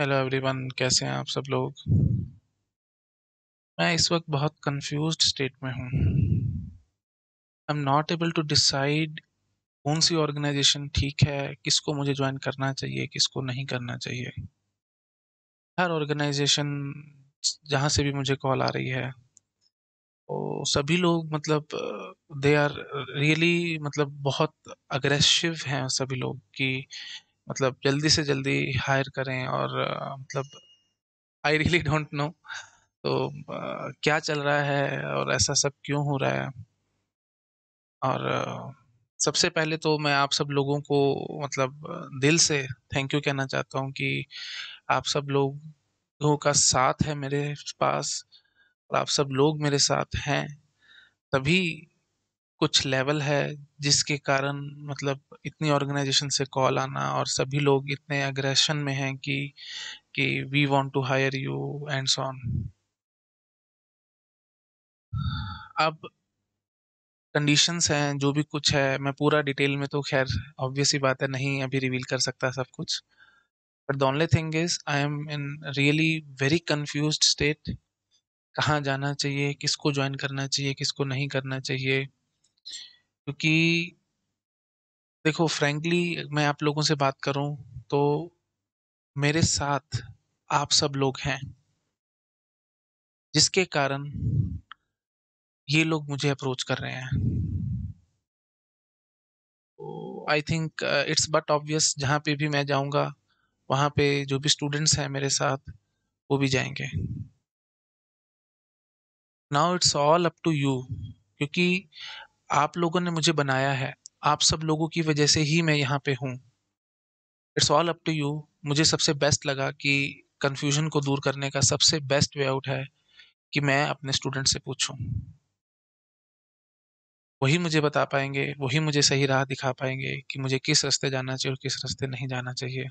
hello everyone कैसे हैं आप सब लोग मैं इस वक्त बहुत कंफ्यूज्ड स्टेट में हूँ I am not able to decide कौन सी ऑर्गेनाइजेशन ठीक है किसको मुझे ज्वाइन करना चाहिए किसको नहीं करना चाहिए हर ऑर्गेनाइजेशन जहाँ से भी मुझे कॉल आ रही है वो तो सभी लोग मतलब दे आर रियली मतलब बहुत अग्रेसिव हैं सभी लोग कि मतलब जल्दी से जल्दी हायर करें और मतलब आई रियली डोंट नो तो अ, क्या चल रहा है और ऐसा सब क्यों हो रहा है और अ, सबसे पहले तो मैं आप सब लोगों को मतलब दिल से थैंक यू कहना चाहता हूँ कि आप सब लोगों का साथ है मेरे पास और आप सब लोग मेरे साथ हैं तभी कुछ लेवल है जिसके कारण मतलब इतनी ऑर्गेनाइजेशन से कॉल आना और सभी लोग इतने एग्रेशन में हैं कि कि we want to hire you and so on अब कंडीशंस हैं जो भी कुछ है मैं पूरा डिटेल में तो खैर ऑब्वियस ही बात है नहीं अभी रिवील कर सकता सब कुछ but the only thing is I am in really very confused state कहाँ जाना चाहिए किसको ज्वाइन करना चाहिए किसको नहीं करना चाहिए क्योंकि देखो फ्रेंकली मैं आप लोगों से बात करूं तो मेरे साथ आप सब लोग हैं जिसके कारण ये लोग मुझे अप्रोच कर रहे हैं I think it's but obvious जहाँ पे भी मैं जाऊँगा वहाँ पे जो भी स्टूडेंट्स हैं मेरे साथ वो भी जाएंगे now it's all up to you क्योंकि आप लोगों ने मुझे बनाया है आप सब लोगों की वजह से ही मैं यहाँ पे हूँ it's all up to you मुझे सबसे बेस्ट लगा कि कन्फ्यूजन को दूर करने का सबसे बेस्ट वे आउट है कि मैं अपने स्टूडेंट से पूछूं वही मुझे बता पाएंगे वही मुझे सही राह दिखा पाएंगे कि मुझे किस रास्ते जाना चाहिए और किस रास्ते नहीं जाना चाहिए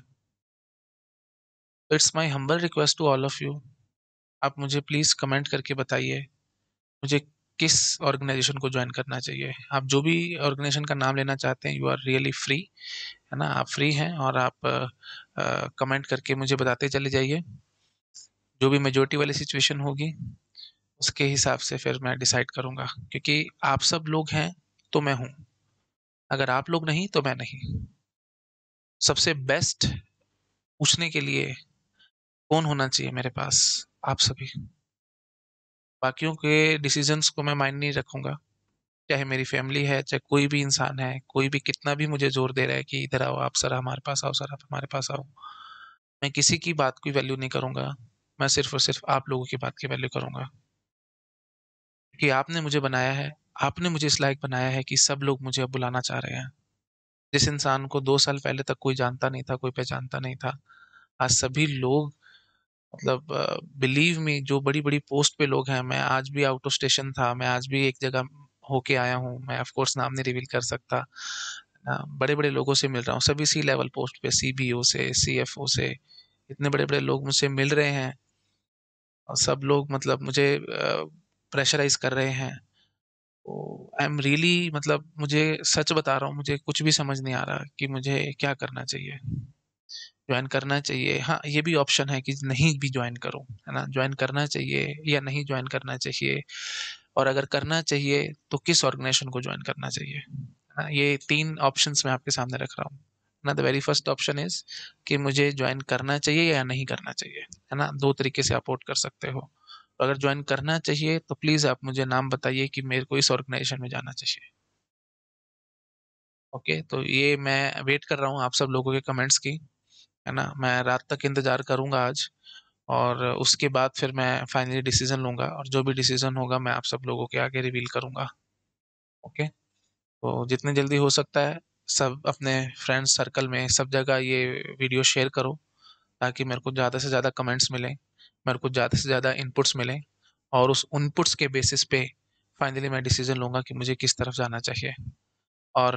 it's my humble request to all of you आप मुझे प्लीज़ कमेंट करके बताइए मुझे किस ऑर्गेनाइजेशन को ज्वाइन करना चाहिए आप जो भी ऑर्गेनाइजेशन का नाम लेना चाहते हैं यू आर रियली फ्री है ना आप फ्री हैं और आप कमेंट करके मुझे बताते चले जाइए जो भी मेजोरिटी वाली सिचुएशन होगी उसके हिसाब से फिर मैं डिसाइड करूँगा क्योंकि आप सब लोग हैं तो मैं हूँ अगर आप लोग नहीं तो मैं नहीं सबसे बेस्ट पूछने के लिए कौन होना चाहिए मेरे पास आप सभी बाकियों के डिसीजंस को मैं माइंड नहीं रखूंगा चाहे मेरी फैमिली है चाहे कोई भी इंसान है कोई भी कितना भी मुझे जोर दे रहा है कि इधर आओ आप सर हमारे पास आओ सर आप हमारे पास आओ मैं किसी की बात की वैल्यू नहीं करूंगा मैं सिर्फ और सिर्फ आप लोगों की बात की वैल्यू करूंगा कि आपने मुझे बनाया है आपने मुझे इस लायक बनाया है कि सब लोग मुझे अब बुलाना चाह रहे हैं जिस इंसान को दो साल पहले तक कोई जानता नहीं था कोई पहचानता नहीं था आज सभी लोग मतलब बिलीव मी जो बड़ी बड़ी पोस्ट पे लोग हैं मैं आज भी आउट ऑफ स्टेशन था मैं आज भी एक जगह होके आया हूँ मैं ऑफ कोर्स नाम नहीं रिवील कर सकता बड़े बड़े लोगों से मिल रहा हूँ सभी सी लेवल पोस्ट पे सी बी ओ से सी एफ ओ से इतने बड़े बड़े लोग मुझसे मिल रहे हैं और सब लोग मतलब मुझे प्रेशराइज कर रहे हैं आई एम रियली मतलब मुझे सच बता रहा हूँ मुझे कुछ भी समझ नहीं आ रहा कि मुझे क्या करना चाहिए ज्वाइन करना चाहिए हाँ ये भी ऑप्शन है कि नहीं भी ज्वाइन करो है ना ज्वाइन करना चाहिए या नहीं ज्वाइन करना चाहिए और अगर करना चाहिए तो किस ऑर्गेनाइजेशन को ज्वाइन करना चाहिए है ना ये तीन ऑप्शन मैं आपके सामने रख रहा हूँ ना the very first option is कि मुझे ज्वाइन करना चाहिए या नहीं करना चाहिए है ना दो तरीके से आप वोट कर सकते हो तो अगर ज्वाइन करना चाहिए तो प्लीज़ आप मुझे नाम बताइए कि मेरे को इस ऑर्गेनाइजेशन में जाना चाहिए ओके okay, तो ये मैं वेट कर रहा हूँ आप सब लोगों के कमेंट्स की है ना मैं रात तक इंतज़ार करूँगा आज और उसके बाद फिर मैं फाइनली डिसीज़न लूँगा और जो भी डिसीज़न होगा मैं आप सब लोगों के आगे रिवील करूँगा ओके तो जितने जल्दी हो सकता है सब अपने फ्रेंड्स सर्कल में सब जगह ये वीडियो शेयर करो ताकि मेरे को ज़्यादा से ज़्यादा कमेंट्स मिलें मेरे को ज़्यादा से ज़्यादा इनपुट्स मिलें और उस इनपुट्स के बेसिस पे फाइनली मैं डिसीज़न लूँगा कि मुझे किस तरफ जाना चाहिए और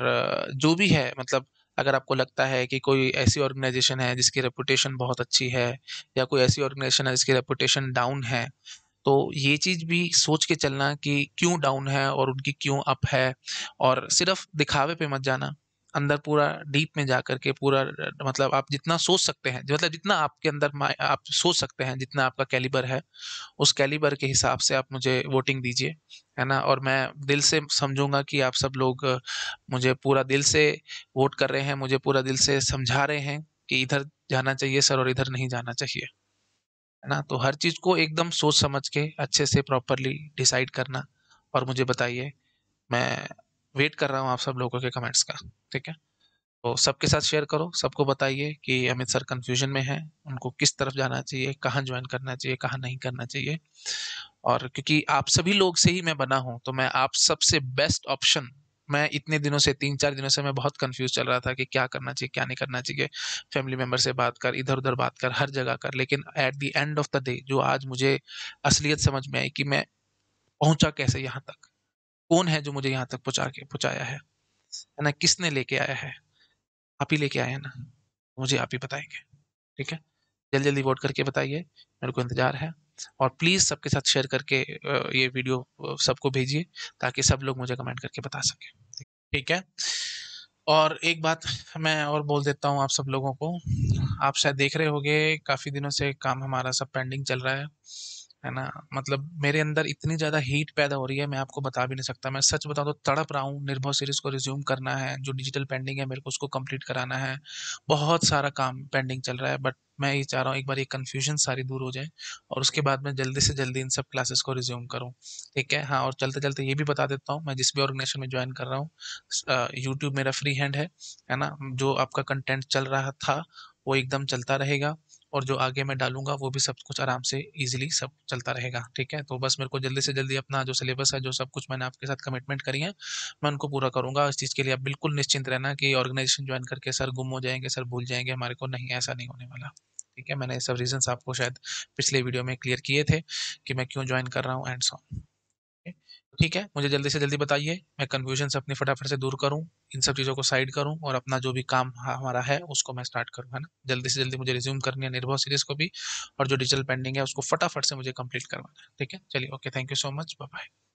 जो भी है मतलब अगर आपको लगता है कि कोई ऐसी ऑर्गेनाइजेशन है जिसकी रेपुटेशन बहुत अच्छी है या कोई ऐसी ऑर्गेनाइजेशन है जिसकी रेपुटेशन डाउन है तो ये चीज़ भी सोच के चलना कि क्यों डाउन है और उनकी क्यों अप है और सिर्फ दिखावे पे मत जाना अंदर पूरा डीप में जा करके पूरा मतलब आप जितना सोच सकते हैं मतलब जितना आपके अंदर आप सोच सकते हैं जितना आपका कैलिबर है उस कैलिबर के हिसाब से आप मुझे वोटिंग दीजिए है ना और मैं दिल से समझूंगा कि आप सब लोग मुझे पूरा दिल से वोट कर रहे हैं मुझे पूरा दिल से समझा रहे हैं कि इधर जाना चाहिए सर और इधर नहीं जाना चाहिए है ना तो हर चीज़ को एकदम सोच समझ के अच्छे से प्रॉपरली डिसाइड करना और मुझे बताइए मैं वेट कर रहा हूँ आप सब लोगों के कमेंट्स का ठीक है तो सबके साथ शेयर करो सबको बताइए कि अमित सर कन्फ्यूजन में हैं उनको किस तरफ जाना चाहिए कहाँ ज्वाइन करना चाहिए कहाँ नहीं करना चाहिए और क्योंकि आप सभी लोग से ही मैं बना हूँ तो मैं आप सबसे बेस्ट ऑप्शन मैं इतने दिनों से तीन चार दिनों से मैं बहुत कंफ्यूज चल रहा था कि क्या करना चाहिए क्या नहीं करना चाहिए फैमिली मेम्बर से बात कर इधर उधर बात कर हर जगह कर लेकिन at the end of the day जो आज मुझे असलियत समझ में आई कि मैं पहुंचा कैसे यहाँ तक कौन है जो मुझे यहाँ तक पहुँचा के पहुँचाया है है ना किसने लेके आया है आप ही लेके आए हैं ना मुझे आप ही बताएंगे ठीक है जल्दी जल्दी वोट करके बताइए मेरे को इंतजार है और प्लीज़ सबके साथ शेयर करके ये वीडियो सबको भेजिए ताकि सब लोग मुझे कमेंट करके बता सकें ठीक है और एक बात मैं और बोल देता हूँ आप सब लोगों को आप शायद देख रहे होंगे काफ़ी दिनों से काम हमारा सब पेंडिंग चल रहा है है ना मतलब मेरे अंदर इतनी ज़्यादा हीट पैदा हो रही है मैं आपको बता भी नहीं सकता मैं सच बताऊँ तो तड़प रहा हूँ निर्भव सीरीज़ को रिज्यूम करना है जो डिजिटल पेंडिंग है मेरे को उसको कंप्लीट कराना है बहुत सारा काम पेंडिंग चल रहा है बट मैं ये चाह रहा हूँ एक बार ये कन्फ्यूजन सारी दूर हो जाए और उसके बाद मैं जल्दी से जल्दी इन सब क्लासेस को रिज्यूम करूँ ठीक है हाँ और चलते चलते ये भी बता देता हूँ मैं जिस भी ऑर्गेनाइजेशन में ज्वाइन कर रहा हूँ यूट्यूब मेरा फ्री हैंड है है ना जो आपका कंटेंट चल रहा था वो एकदम चलता रहेगा और जो आगे मैं डालूंगा वो भी सब कुछ आराम से ईजिली सब चलता रहेगा ठीक है तो बस मेरे को जल्दी से जल्दी अपना जो सिलेबस है जो सब कुछ मैंने आपके साथ कमिटमेंट करी है मैं उनको पूरा करूँगा इस चीज़ के लिए आप बिल्कुल निश्चिंत रहना कि ऑर्गेनाइजेशन ज्वाइन करके सर गुम हो जाएंगे सर भूल जाएंगे हमारे को नहीं ऐसा नहीं होने वाला ठीक है मैंने सब रीजंस आपको शायद पिछले वीडियो में क्लियर किए थे कि मैं क्यों ज्वाइन कर रहा हूँ एंड सॉन्ग ठीक है मुझे जल्दी से जल्दी बताइए मैं कन्फ्यूजन से अपनी फटाफट से दूर करूँ इन सब चीज़ों को साइड करूँ और अपना जो भी काम हमारा है उसको मैं स्टार्ट करूँ है ना जल्दी से जल्दी मुझे रिज्यूम करनी है निर्भव सीरीज़ को भी और जो डिजिटल पेंडिंग है उसको फटाफट से मुझे कंप्लीट करवाना है ठीक है चलिए okay thank you so much bye bye